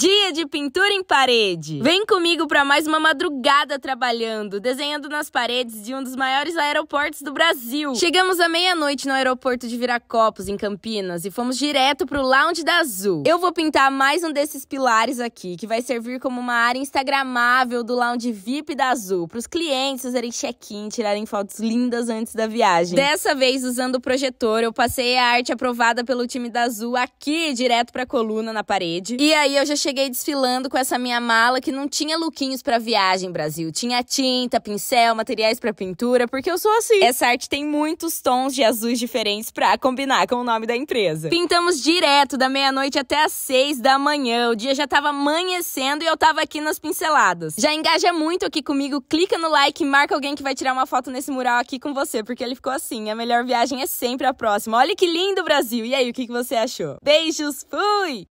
Dia de pintura em parede! Vem comigo para mais uma madrugada trabalhando, desenhando nas paredes de um dos maiores aeroportos do Brasil. Chegamos à meia-noite no aeroporto de Viracopos, em Campinas, e fomos direto pro lounge da Azul. Eu vou pintar mais um desses pilares aqui, que vai servir como uma área instagramável do lounge VIP da Azul, pros clientes fazerem check-in, tirarem fotos lindas antes da viagem. Dessa vez, usando o projetor, eu passei a arte aprovada pelo time da Azul aqui, direto pra coluna na parede. E aí eu já cheguei cheguei desfilando com essa minha mala que não tinha lookinhos para viagem, Brasil. Tinha tinta, pincel, materiais para pintura, porque eu sou assim. Essa arte tem muitos tons de azuis diferentes para combinar com o nome da empresa. Pintamos direto da meia-noite até às seis da manhã. O dia já tava amanhecendo e eu tava aqui nas pinceladas. Já engaja muito aqui comigo, clica no like, marca alguém que vai tirar uma foto nesse mural aqui com você, porque ele ficou assim. A melhor viagem é sempre a próxima. Olha que lindo, Brasil! E aí, o que você achou? Beijos, fui!